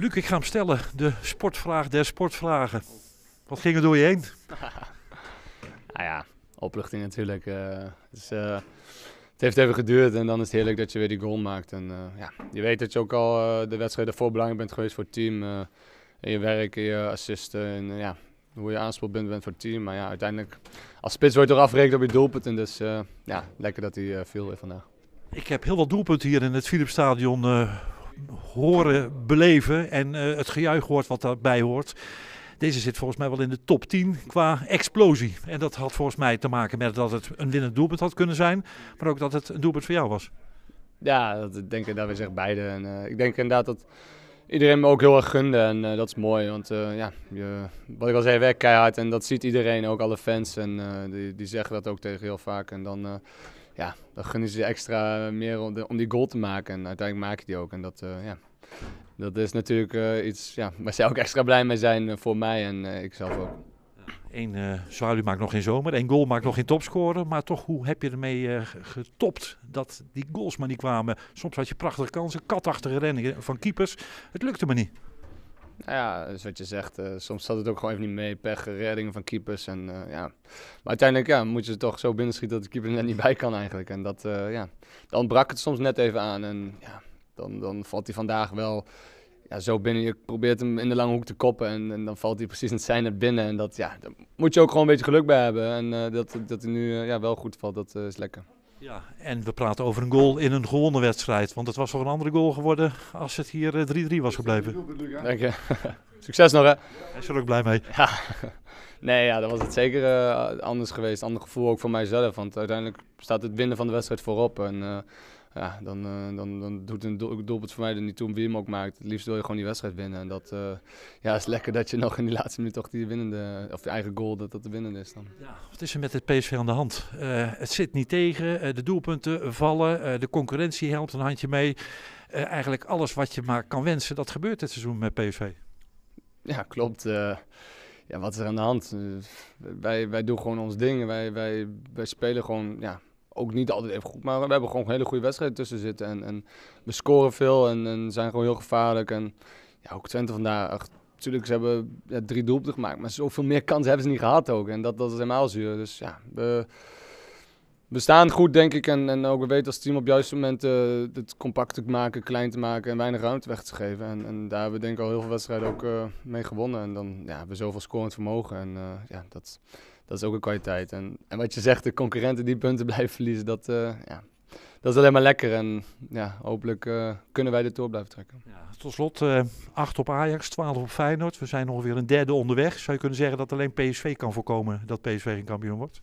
Luc, ik ga hem stellen. De sportvraag der sportvragen. Wat ging er door je heen? nou ja, opluchting natuurlijk. Eh, eh, het heeft even geduurd en dan is het heerlijk dat je weer die goal maakt. En, eh, ja, je weet dat je ook al de wedstrijd ervoor belangrijk bent geweest voor het team. in je werk, je assisten en ja, hoe je aanspoeld bent, bent voor het team. Maar ja, uiteindelijk als spits wordt toch afgerekend op je doelpunten. dus ja, lekker dat hij viel weer vandaag. Ik heb heel wat doelpunten hier in het Philipsstadion horen, beleven en eh, het gejuich hoort wat daarbij hoort. Deze zit volgens mij wel in de top 10 qua explosie. En dat had volgens mij te maken met dat het een winnend doelpunt had kunnen zijn, maar ook dat het een doelpunt voor jou was. Ja, dat denk ik daar weer zich beide. En, eh, ik denk inderdaad dat iedereen me ook heel erg gunde en eh, dat is mooi. Want ja, je, wat ik al zei, werk keihard en dat ziet iedereen, ook alle fans. En die, die zeggen dat ook tegen heel vaak. En dan ja, dan gunnen ze extra meer om, die goal te maken. En uiteindelijk maak je die ook. En dat, eh, ja, dat is natuurlijk eh, iets ja, waar zij ook extra blij mee zijn eh, voor mij en ikzelf ook. Eén uh, zwaluw maakt nog geen zomer, één goal maakt nog geen topscorer. Maar toch, hoe heb je ermee uh, getopt dat die goals maar niet kwamen? Soms had je prachtige kansen, katachtige rennen van keepers. Het lukte me niet nou ja, dus wat je zegt, eh, soms zat het ook gewoon even niet mee. Pech, reddingen van keepers. En, eh, ja. Maar uiteindelijk ja, moet je ze toch zo binnenschieten dat de keeper er net niet bij kan eigenlijk. En dat, eh, ja, dan brak het soms net even aan. En ja, dan, dan valt hij vandaag wel ja, zo binnen. Je probeert hem in de lange hoek te koppen en, en dan valt hij precies in het zijn net binnen. En dat, ja, daar moet je ook gewoon een beetje geluk bij hebben. En dat, dat hij nu ja, wel goed valt, dat is lekker. Ja, en we praten over een goal in een gewonnen wedstrijd. Want het was toch een andere goal geworden als het hier 3-3 eh, was gebleven. Dank je. Succes nog hè. Hij is er ook blij mee. Ja. Nee, ja, dat was het zeker eh, anders geweest. Ander gevoel ook voor mijzelf. Want uiteindelijk staat het winnen van de wedstrijd voorop. En, eh, ja, dan, eh, dan, dan doet een doelpunt voor mij er niet toe om wie hem ook maakt. Het liefst wil je gewoon die wedstrijd winnen. En dat eh, ja, is lekker dat je nog in die laatste minuut toch die winnende, of je eigen goal, dat dat de winnende is dan. Ja, wat is er met het PSV aan de hand? Eh, het zit niet tegen, de doelpunten vallen, de concurrentie helpt een handje mee. eigenlijk alles wat je maar kan wensen, dat gebeurt dit seizoen met PSV. Ja, klopt ja, wat is er aan de hand? Wij, wij doen gewoon ons ding. Wij, wij, wij spelen gewoon ja, ook niet altijd even goed. Maar we hebben gewoon een hele goede wedstrijden tussen zitten. En, en we scoren veel en, en, zijn gewoon heel gevaarlijk. En ja, ook Twente vandaag. Natuurlijk, ze hebben ja, drie doelpunten gemaakt. Maar zoveel meer kansen hebben ze niet gehad ook. En dat, dat is helemaal zuur. Dus ja, we, we staan goed, denk ik. En, en ook we weten als team op juiste momenten eh, het compact te maken, klein te maken en weinig ruimte weg te geven. En, en daar hebben we denk ik al heel veel wedstrijden ook eh, mee gewonnen. En dan ja, hebben we zoveel scorend vermogen. En eh, ja, dat dat is ook een kwaliteit. En, en wat je zegt, de concurrenten die punten blijven verliezen, dat, eh, ja, dat is alleen maar lekker. En ja, hopelijk eh, kunnen wij de top blijven trekken. Ja, tot slot, eh, acht op Ajax, 12 op Feyenoord. We zijn ongeveer een derde onderweg. Zou je kunnen zeggen dat alleen PSV kan voorkomen dat PSV geen kampioen wordt?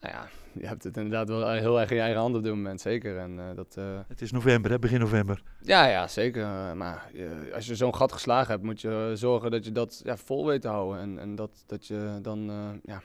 nou ja, je hebt het inderdaad wel heel erg in je eigen hand op dit moment, zeker. En, eh, dat, eh, Het is november, hè? begin november. Ja, ja zeker. Eh, maar als je zo'n gat geslagen hebt, moet je zorgen dat je dat ja, vol weet te houden. En, en dat, dat je dan ja,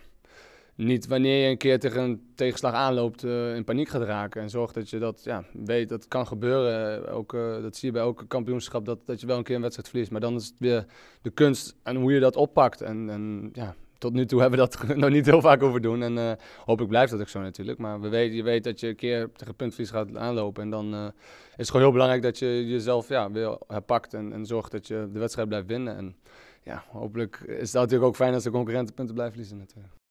niet wanneer je een keer tegen een tegenslag aanloopt in paniek gaat raken. En zorg dat je dat ja, weet, dat kan gebeuren. Ook, dat zie je bij elke kampioenschap, dat, dat je wel een keer een wedstrijd verliest. Maar dan is het weer de kunst en hoe je dat oppakt. En, en ja, tot nu toe hebben we dat nog niet heel vaak over doen. En uh, eh, hopelijk blijft dat ook zo natuurlijk. Maar we weten, je weet dat je een keer tegen puntverlies gaat aanlopen. En dan eh, is het gewoon heel belangrijk dat je jezelf ja, weer herpakt. En, en zorgt dat je de wedstrijd blijft winnen. En ja, hopelijk is dat natuurlijk ook fijn als de concurrenten punten blijven verliezen natuurlijk.